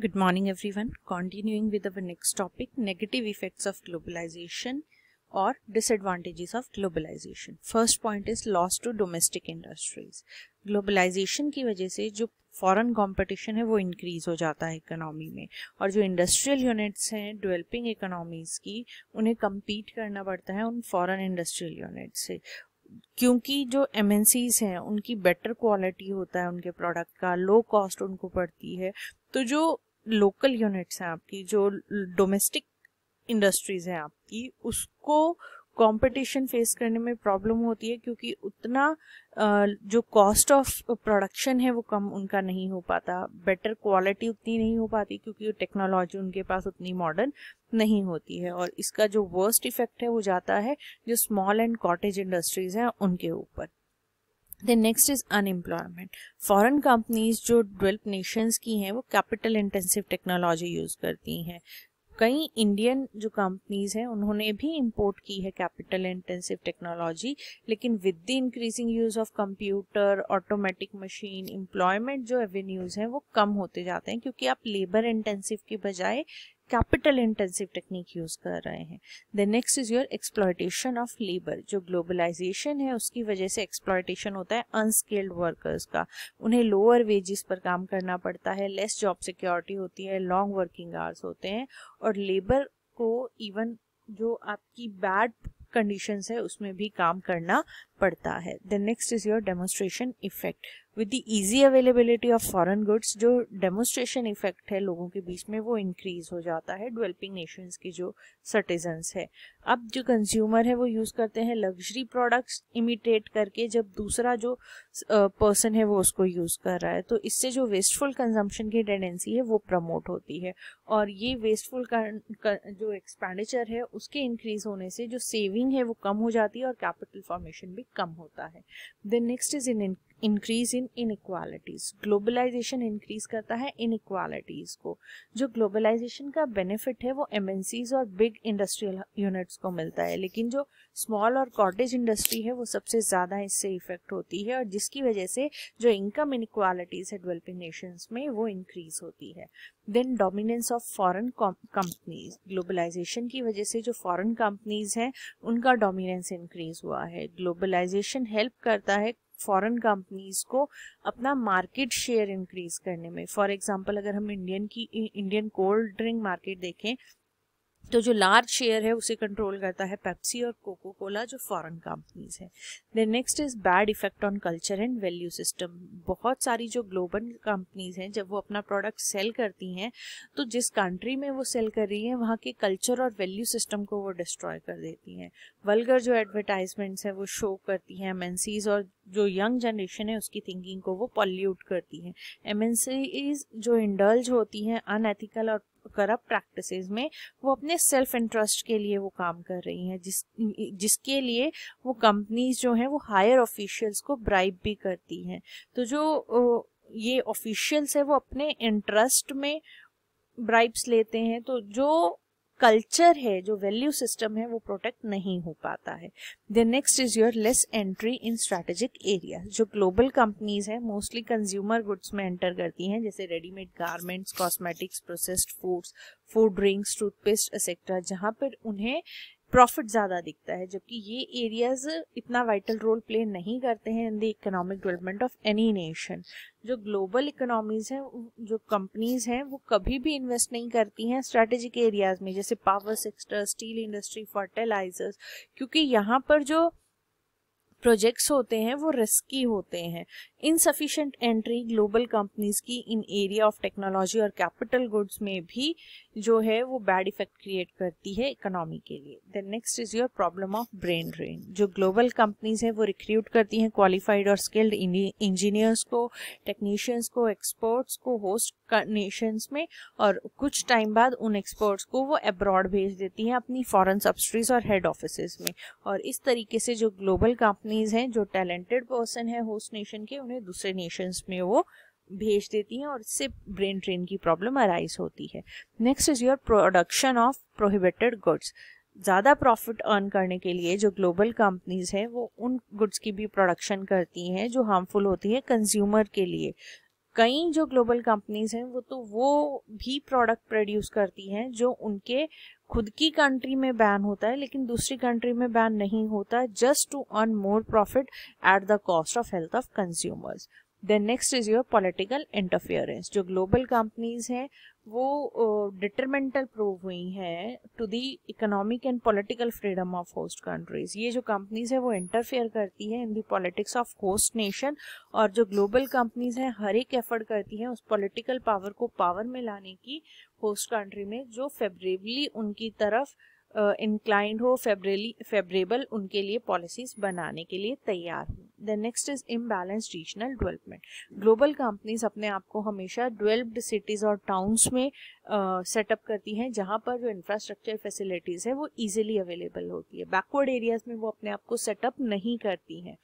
Good morning everyone. Continuing with our next topic, negative effects of globalization or disadvantages of globalization. First point is loss to domestic industries. Globalisation की वजह से जो foreign competition है वो increase हो जाता है इकोनॉमी में और जो इंडस्ट्रियल यूनिट्स हैं डेवलपिंग इकोनॉमीज़ की उन्हें कम्पीट करना पड़ता है उन फॉरेन इंडस्ट्रियल यूनिट से क्योंकि जो एम हैं उनकी बेटर क्वालिटी होता है उनके प्रोडक्ट का लो कॉस्ट उनको पड़ती है तो जो लोकल यूनिट्स हैं आपकी जो डोमेस्टिक इंडस्ट्रीज हैं आपकी उसको कंपटीशन फेस करने में प्रॉब्लम होती है क्योंकि उतना जो कॉस्ट ऑफ प्रोडक्शन है वो कम उनका नहीं हो पाता बेटर क्वालिटी उतनी नहीं हो पाती क्योंकि टेक्नोलॉजी उनके पास उतनी मॉडर्न नहीं होती है और इसका जो वर्स्ट इफेक्ट है वो जाता है जो स्मॉल एंड कॉटेज इंडस्ट्रीज हैं उनके ऊपर then next is unemployment foreign companies जो डेवलप नेशंस की हैं वो कैपिटल इंटेंसिव टेक्नोलॉजी यूज़ करती हैं कई इंडियन जो कंपनीज हैं उन्होंने भी इंपोर्ट की है कैपिटल इंटेंसिव टेक्नोलॉजी लेकिन with the increasing use of computer automatic machine employment जो एवेन्यूज़ हैं वो कम होते जाते हैं क्योंकि आप लेबर इंटेंसिव के बजाय कैपिटल इंटेंसिव टेक्निक यूज कर रहे हैं the next is your exploitation of labour जो ग्लोबलाइजेशन है उसकी वजह से एक्सप्लॉयटेशन होता है अनस्किल्ड वर्कर्स का उन्हें लोअर वेजेस पर काम करना पड़ता है लेस जॉब सिक्योरिटी होती है लॉन्ग वर्किंग आवर्स होते हैं और लेबर को इवन जो आपकी बैड कंडीशंस है उसमें भी काम करना पड़ता है then next is your demonstration effect with the easy availability of foreign goods जो डेमोस्ट्रेशन इफेक्ट है लोगों के बीच में वो इंक्रीज हो जाता है डेवलपिंग नेशंस की जो सिटीजन्स है अब जो कंज्यूमर है वो यूज़ करते हैं लग्जरी प्रोडक्ट्स इमिटेट करके जब दूसरा जो पर्सन है वो उसको यूज़ कर रहा है तो इससे जो वेस्टफुल कंजम्पशन की टेंडेंसी है वो प्रमोट होती है और ये वेस्टफुल जो एक्सपेंडिचर है उसके इंक्रीज होने से जो सेविंग है वो कम हो जाती है और कैपिटल फॉर्मेशन भी कम होता है the next is in increase in inequalities globalisation increase करता है इनक्वालिटीज़ को जो ग्लोबलाइजेशन का बेनिफिट है वो एम और बिग इंडस्ट्रियल यूनिट्स को मिलता है लेकिन जो स्मॉल और कॉटेज इंडस्ट्री है वो सबसे ज़्यादा इससे इफेक्ट होती है और जिसकी वजह से जो इनकम इनक्वालिटीज़ है डेवलपिंग नेशंस में वो इंक्रीज होती है then dominance of foreign companies globalisation की वजह से जो फॉरन कंपनीज हैं उनका डोमिनेंस इंक्रीज हुआ है ग्लोबल लोकलाइजेशन हेल्प करता है फॉरेन कंपनीज को अपना मार्केट शेयर इंक्रीज करने में फॉर एग्जांपल अगर हम इंडियन की इंडियन कोल्ड ड्रिंक मार्केट देखें तो जो लार्ज शेयर है उसे कंट्रोल करता है पेप्सी और कोको कोला जो फॉरेन कंपनीज हैं then next is bad effect on culture and value system बहुत सारी जो ग्लोबल कंपनीज हैं जब वो अपना प्रोडक्ट सेल करती हैं तो जिस कंट्री में वो सेल कर रही हैं वहाँ के कल्चर और वैल्यू सिस्टम को वो डिस्ट्रॉय कर देती हैं वलगर जो एडवर्टाइजमेंट्स हैं वो शो करती हैं एमएनसीज और जो यंग जनरेशन है उसकी थिंकिंग को वो पॉल्यूट करती हैं एमएनसीज जो इंडल्ज होती हैं अनएथिकल और करप्ट प्रैक्टिसेस में वो अपने सेल्फ इंटरेस्ट के लिए वो काम कर रही हैं जिस जिसके लिए वो कंपनीज जो हैं वो हायर ऑफिशियल्स को ब्राइब भी करती हैं तो जो ये ऑफिशियल्स है वो अपने इंटरेस्ट में ब्राइब्स लेते हैं तो जो कल्चर है जो वैल्यू सिस्टम है वो प्रोटेक्ट नहीं हो पाता है the next is your less entry in strategic area जो ग्लोबल कंपनीज है मोस्टली कंज्यूमर गुड्स में एंटर करती हैं जैसे readymade garments cosmetics processed foods food drinks toothpaste etcetera जहाँ पर उन्हें प्रॉफिट ज़्यादा दिखता है जबकि ये एरियाज इतना वाइटल रोल प्ले नहीं करते हैं in the economic development of any nation जो ग्लोबल इकोनॉमीज हैं जो कंपनीज हैं वो कभी भी इन्वेस्ट नहीं करती हैं स्ट्रेटेजिक एरियाज में जैसे power sector steel industry fertilisers क्योंकि यहाँ पर जो प्रोजेक्ट्स होते हैं वो रिस्की होते हैं इनसफिशेंट एंट्री ग्लोबल कंपनीज की इन एरिया ऑफ टेक्नोलॉजी और कैपिटल गुड्स में भी जो है वो बैड इफेक्ट क्रिएट करती है इकोनॉमी के लिए then next is your problem of brain drain जो ग्लोबल कंपनीज है वो रिक्रूट करती हैं क्वालिफाइड और स्किल्ड इंजीनियर्स को टेक्नीशियंस को एक्सपर्ट्स को होस्ट नेशंस में और कुछ टाइम बाद उन एक्सपर्ट्स को वो अब्रॉड भेज देती हैं अपनी फॉरेन सब्सिडीज और हेड ऑफिस में और इस तरीके से जो ग्लोबल कंपनीज हैं जो टैलेंटेड पर्सन है होस्ट नेशन के उन्हें दूसरे नेशंस में वो भेज देती हैं और इससे ब्रेन ड्रेन की प्रॉब्लम अराइज होती है next is your production of prohibited goods ज़्यादा प्रॉफिट अर्न करने के लिए जो ग्लोबल कंपनीज हैं वो उन गुड्स की भी प्रोडक्शन करती हैं जो हार्मफुल होती है कंज्यूमर के लिए कई जो ग्लोबल कंपनीज हैं वो तो वो भी प्रोडक्ट प्रोड्यूस करती हैं जो उनके खुद की कंट्री में बैन होता है लेकिन दूसरी कंट्री में बैन नहीं होता just to earn more profit at the cost of health of consumers then next is your political interference जो ग्लोबल कंपनीज हैं वो डिटरमेंटल प्रूव हुई हैं to the economic and political freedom of host countries ये जो companies है वो interfere करती है in the politics of host nation और जो ग्लोबल कंपनीज हैं हर एक एफर्ट करती हैं उस पॉलिटिकल पावर को पावर में लाने की होस्ट कंट्री में जो फेवरेबली उनकी तरफ इंक्लाइंड हो फेबरेली फेबरेबल उनके लिए पॉलिसीज बनाने के लिए तैयार हो the next is imbalance regional development global companies अपने आप को हमेशा डेवलप्ड सिटीज़ और टाउन्स में सेटअप uh, करती हैं जहाँ पर जो इंफ्रास्ट्रक्चर फैसिलिटीज़ है वो ईजिली अवेलेबल होती है बैकवर्ड एरियाज में वो अपने आप को सेटअप नहीं करती हैं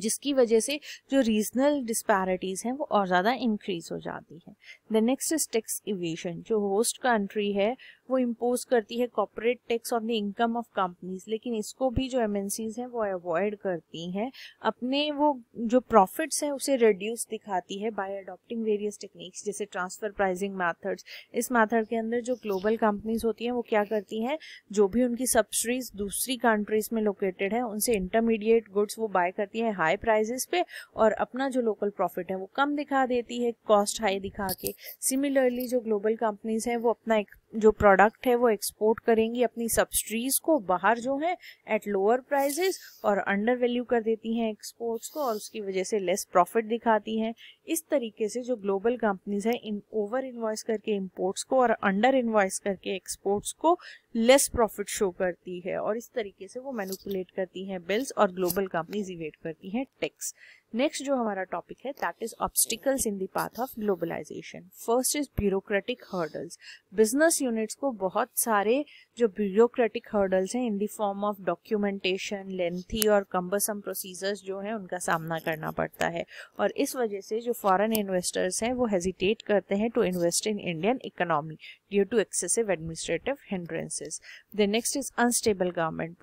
जिसकी वजह से जो रीजनल डिस्पैरिटीज़ हैं वो और ज़्यादा इंक्रीज हो जाती है the next is tax evasion जो होस्ट कंट्री है वो इम्पोज करती है corporate tax on the income of companies लेकिन इसको भी जो एमएनसीज हैं वो अवॉइड करती हैं अपने वो जो प्रॉफिट्स हैं उसे रिड्यूस दिखाती है बाय अडॉप्टिंग वेरियस टेक्निक्स जैसे ट्रांसफर प्राइजिंग मैथड्स इस मैथड के अंदर जो ग्लोबल कंपनीज होती हैं वो क्या करती हैं जो भी उनकी सब्सिडीज दूसरी कंट्रीज में लोकेटेड है उनसे इंटरमीडिएट गुड्स वो बाय करती हैं हाई प्राइजेस पे और अपना जो लोकल प्रॉफिट है वो कम दिखा देती है कॉस्ट हाई दिखा के सिमिलरली जो ग्लोबल कंपनीज हैं वो अपना एक जो प्रोडक्ट है वो एक्सपोर्ट करेंगी अपनी सब्सिडीज को बाहर जो है एट लोअर प्राइजेस और अंडर वैल्यू कर देती हैं एक्सपोर्ट्स को और उसकी वजह से लेस प्रॉफिट दिखाती हैं इस तरीके से जो ग्लोबल कंपनीज हैं इन ओवर इन्वॉइस करके इम्पोर्ट्स को और अंडर इन्वॉइस करके एक्सपोर्ट्स को लेस प्रॉफिट शो करती है और इस तरीके से वो मैनिपुलेट करती हैं बिल्स और ग्लोबल कंपनीज इवेट करती हैं टैक्स नेक्स्ट जो हमारा टॉपिक है that is obstacles in the path of globalisation first is bureaucratic hurdles business units को बहुत सारे जो ब्यूरोक्रेटिक हर्डल्स हैं in the form of documentation lengthy और कम्बसम प्रोसीजर्स जो हैं उनका सामना करना पड़ता है और इस वजह से जो फॉरन इन्वेस्टर्स हैं वो हेजिटेट करते हैं to invest in Indian economy due to excessive administrative hindrances the next is unstable government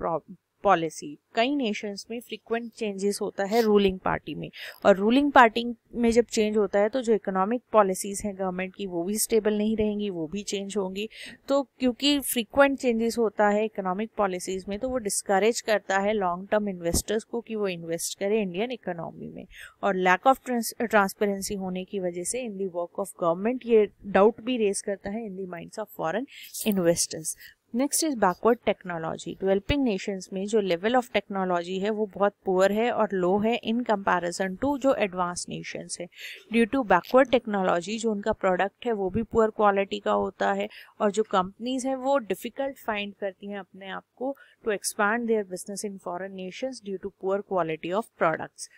policy कई नेशंस में फ्रीक्वेंट चेंजेस होता है रूलिंग पार्टी में और रूलिंग पार्टी में जब चेंज होता है तो जो इकोनॉमिक पॉलिसीज हैं गवर्नमेंट की वो भी स्टेबल नहीं रहेंगी वो भी चेंज होंगी तो क्योंकि फ्रीक्वेंट चेंजेस होता है इकोनॉमिक पॉलिसीज में तो वो डिस्करेज करता है लॉन्ग टर्म इन्वेस्टर्स को कि वो इन्वेस्ट करें इंडियन इकोनॉमी में और लैक ऑफ ट्रांसपेरेंसी होने की वजह से in the work of government ये डाउट भी रेस करता है in the mind of foreign investors next is backward technology developing nations में जो लेवल ऑफ टेक्नोलॉजी है वो बहुत पुअर है और लो है इन कंपैरिजन टू जो एडवांस नेशंस है ड्यू टू बैकवर्ड टेक्नोलॉजी जो उनका प्रोडक्ट है वो भी पुअर क्वालिटी का होता है और जो कंपनीज हैं वो डिफ़िकल्ट फाइंड करती हैं अपने आप को to expand their business in foreign nations due to poor quality of products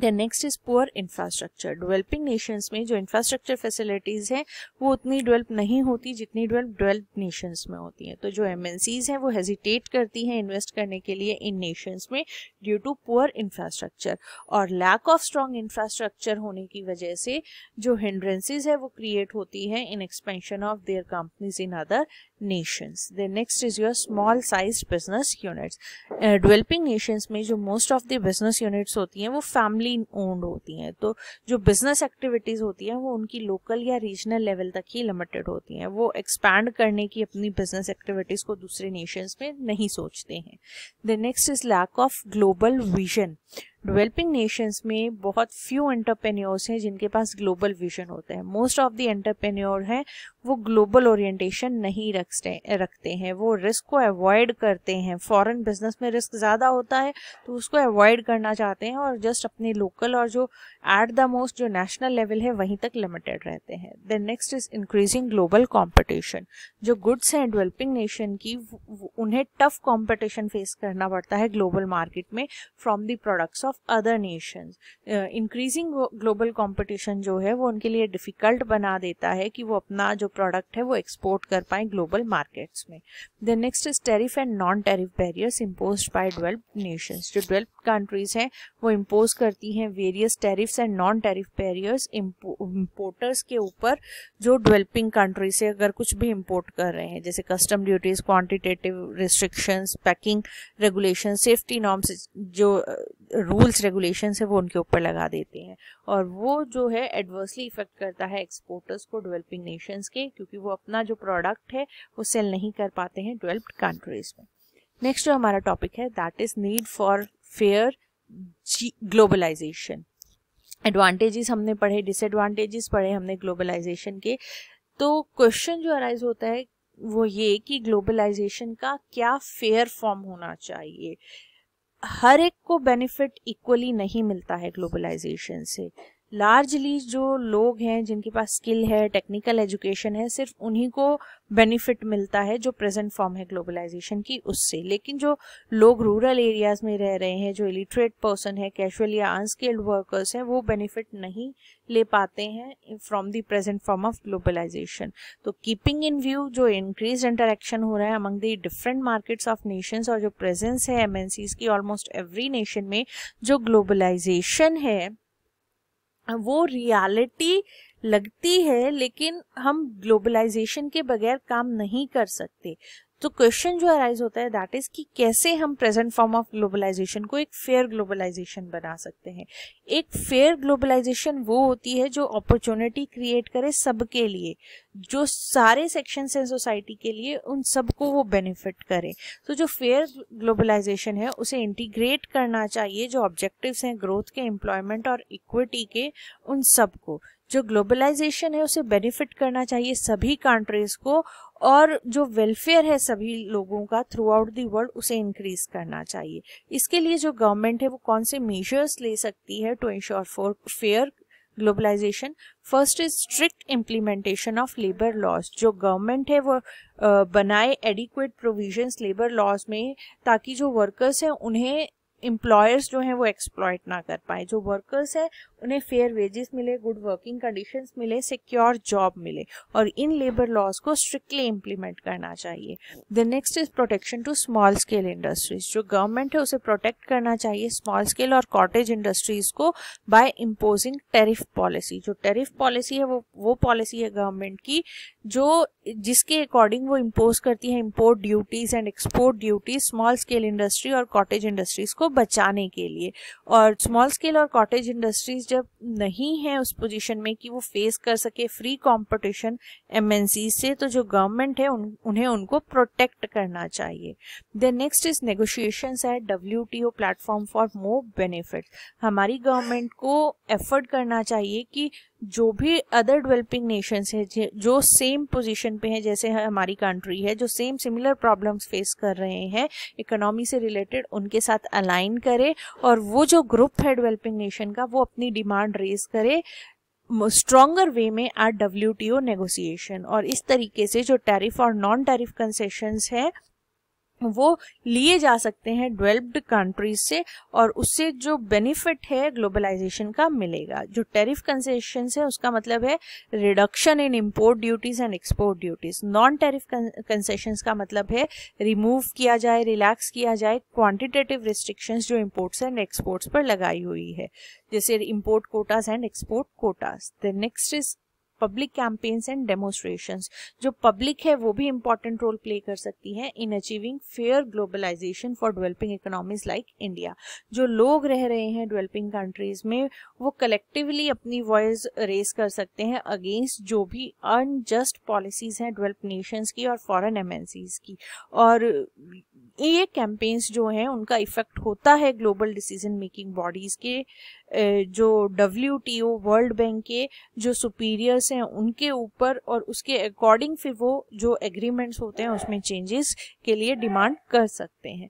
the next is poor infrastructure developing nations में जो इंफ्रास्ट्रक्चर फैसिलिटीज़ हैं वो उतनी डेवलप नहीं होती जितनी डेवलप डेवलप नेशंस में होती हैं तो जो एम हैं वो हेजिटेट करती हैं इन्वेस्ट करने के लिए इन नेशंस में ड्यू टू पुअर इंफ्रास्ट्रक्चर और लैक ऑफ स्ट्रॉन्ग इंफ्रास्ट्रक्चर होने की वजह से जो हिंड्रेंसेज है वो क्रिएट होती हैं in expansion of their companies in other nations the next is your small size business units developing nations में जो most of the business units होती हैं वो फैमिली ओन्ड होती हैं तो जो बिजनेस एक्टिविटीज़ होती हैं वो उनकी लोकल या रीजनल लेवल तक ही लिमिटेड होती हैं वो एक्सपैंड करने की अपनी बिजनेस एक्टिविटीज़ को दूसरे नेशंस में नहीं सोचते हैं the next is lack of global vision developing nations में बहुत फ्यू एंटरप्रेन्योर्स हैं जिनके पास ग्लोबल विजन होता है मोस्ट ऑफ दी एंटरप्रेन्योर हैं वो ग्लोबल ओरिएंटेशन नहीं रखते रखते हैं वो रिस्क को अवॉइड करते हैं फॉरेन बिजनेस में रिस्क ज़्यादा होता है तो उसको अवॉइड करना चाहते हैं और जस्ट अपने लोकल और जो एट द मोस्ट जो नेशनल लेवल है वहीं तक लिमिटेड रहते हैं then next is increasing global competition जो गुड्स हैं डेवलपिंग नेशन की उन्हें टफ कॉम्पिटिशन फेस करना पड़ता है ग्लोबल मार्केट में from the products of of other nation increasing global competition जो है वो उनके लिए डिफ़िकल्ट बना देता है कि वो अपना जो प्रोडक्ट है वो एक्सपोर्ट कर पाए ग्लोबल मार्केट्स में the next is tariff and non tariff barriers impose by developed nation जो डेवलप्ड कंट्रीज हैं वो इम्पोज करती हैं various tariff and non tariff barriers importers के ऊपर जो डेवलपिंग कंट्री से अगर कुछ भी इम्पोर्ट कर रहे हैं जैसे custom duties quantitative restrictions packing regulation safety norms जो रूल्स रेगुलेशन है वो उनके ऊपर लगा देते हैं और वो जो है एडवर्सली इफेक्ट करता है एक्सपोर्टर्स को डेवलपिंग नेशंस के क्योंकि वो अपना जो प्रोडक्ट है वो सेल नहीं कर पाते हैं डेवलप्ड कंट्रीज में नेक्स्ट जो हमारा टॉपिक है that is need for fair globalization advantages हमने पढ़े डिसएडवांटेजेस पढ़े हमने ग्लोबलाइजेशन के तो क्वेश्चन जो अराइज होता है वो ये कि ग्लोबलाइजेशन का क्या फेयर फॉर्म होना चाहिए हर एक को बेनिफिट इक्वली नहीं मिलता है ग्लोबलाइजेशन से लार्जली जो लोग हैं जिनके पास स्किल है टेक्निकल एजुकेशन है सिर्फ उन्हीं को बेनिफिट मिलता है जो प्रेजेंट फॉर्म है ग्लोबलाइजेशन की उससे लेकिन जो लोग रूरल एरियाज में रह रहे हैं जो इलिटरेट पर्सन है कैशुअल या अनस्किल्ड वर्कर्स हैं वो बेनिफिट नहीं ले पाते हैं from the present form of globalization तो कीपिंग इन व्यू जो इंक्रीज इंटरेक्शन हो रहा है among the different markets of nations और जो प्रेजेंस है एमएनसीज की ऑलमोस्ट एवरी नेशन में जो ग्लोबलाइजेशन है वो रियलिटी लगती है लेकिन हम ग्लोबलाइजेशन के बगैर काम नहीं कर सकते तो क्वेश्चन जो अराइज होता है दैट इज कि कैसे हम प्रेजेंट फॉर्म ऑफ ग्लोबलाइजेशन को एक फेयर ग्लोबलाइजेशन बना सकते हैं एक फेयर ग्लोबलाइजेशन वो होती है जो अपॉर्चुनिटी क्रिएट करे सबके लिए जो सारे सेक्शंस हैं सोसाइटी के लिए उन सबको वो बेनिफिट करे तो जो फेयर ग्लोबलाइजेशन है उसे इंटीग्रेट करना चाहिए जो ऑब्जेक्टिव्स हैं ग्रोथ के एम्प्लॉयमेंट और इक्विटी के उन सबको जो ग्लोबलाइजेशन है उसे बेनिफिट करना चाहिए सभी कंट्रीज को और जो वेलफेयर है सभी लोगों का थ्रू आउट दी वर्ल्ड उसे इंक्रीज करना चाहिए इसके लिए जो गवर्नमेंट है वो कौन से मेजर्स ले सकती है to ensure for fair globalization first is strict implementation of labour laws जो गवर्नमेंट है वो बनाए एडिक्वेट प्रोविजन लेबर लॉज में ताकि जो वर्कर्स हैं उन्हें एम्प्लॉयर्स जो हैं वो एक्सप्लॉयट ना कर पाए जो वर्कर्स हैं उन्हें फेयर वेजेस मिले गुड वर्किंग कंडीशंस मिले सिक्योर जॉब मिले और इन लेबर लॉज को स्ट्रिक्टली इम्प्लीमेंट करना चाहिए the next is protection to small scale industries जो गवर्नमेंट है उसे प्रोटेक्ट करना चाहिए स्मॉल स्केल और कॉटेज इंडस्ट्रीज को बाय इम्पोजिंग टेरिफ पॉलिसी जो टेरिफ पॉलिसी है वो वो पॉलिसी है गवर्नमेंट की जो जिसके अकॉर्डिंग वो इम्पोज करती है import duties and export duties small scale industry और कॉटेज इंडस्ट्रीज को बचाने के लिए और स्मॉल स्केल और कॉटेज इंडस्ट्रीज जब नहीं है उस पोजीशन में कि वो फेस कर सके फ्री कंपटीशन एमएनसी से तो जो गवर्नमेंट है उन, उन्हें उनको प्रोटेक्ट करना चाहिए then next is negotiation at W T O platform for more benefit हमारी गवर्नमेंट को एफर्ट करना चाहिए कि जो भी अदर डेवलपिंग नेशंस है जो सेम पोजीशन पे हैं जैसे हमारी कंट्री है जो सेम सिमिलर प्रॉब्लम्स फेस कर रहे हैं इकोनॉमी से रिलेटेड उनके साथ अलाइन करे और वो जो ग्रुप है डेवलपिंग नेशन का वो अपनी डिमांड रेज करे स्ट्रॉगर वे में or W T O negotiation और इस तरीके से जो टैरिफ और नॉन टैरिफ कंसेशंस है वो लिए जा सकते हैं डेवलप्ड कंट्रीज से और उससे जो बेनिफिट है ग्लोबलाइजेशन का मिलेगा जो टैरिफ कंसेशन है उसका मतलब है reduction in import duties and export duties non tariff concession का मतलब है रिमूव किया जाए रिलैक्स किया जाए क्वांटिटेटिव रिस्ट्रिक्शंस जो इम्पोर्ट्स एंड एक्सपोर्ट्स पर लगाई हुई है जैसे import quotas and export quotas the next is public campaigns and demonstration जो पब्लिक है वो भी इंपॉर्टेंट रोल प्ले कर सकती है in achieving fair globalization for developing economies like India जो लोग रह रहे हैं डेवलपिंग कंट्रीज में वो कलेक्टिवली अपनी वॉइस रेस कर सकते हैं अगेंस्ट जो भी अनजस्ट पॉलिसीज हैं डेवलप नेशंस की और फॉरेन एमएनसीज की और ये कैंपेन्स जो हैं उनका इफेक्ट होता है ग्लोबल डिसीजन मेकिंग बॉडीज़ के जो डब्ल्यू वर्ल्ड बैंक के जो सुपीरियर्स हैं उनके ऊपर और उसके अकॉर्डिंग फिर वो जो एग्रीमेंट्स होते हैं उसमें चेंजेस के लिए डिमांड कर सकते हैं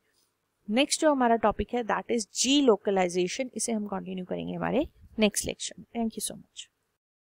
नेक्स्ट जो हमारा टॉपिक है दैट इज जी लोकलाइजेशन इसे हम कंटिन्यू करेंगे हमारे next lecture thank you so much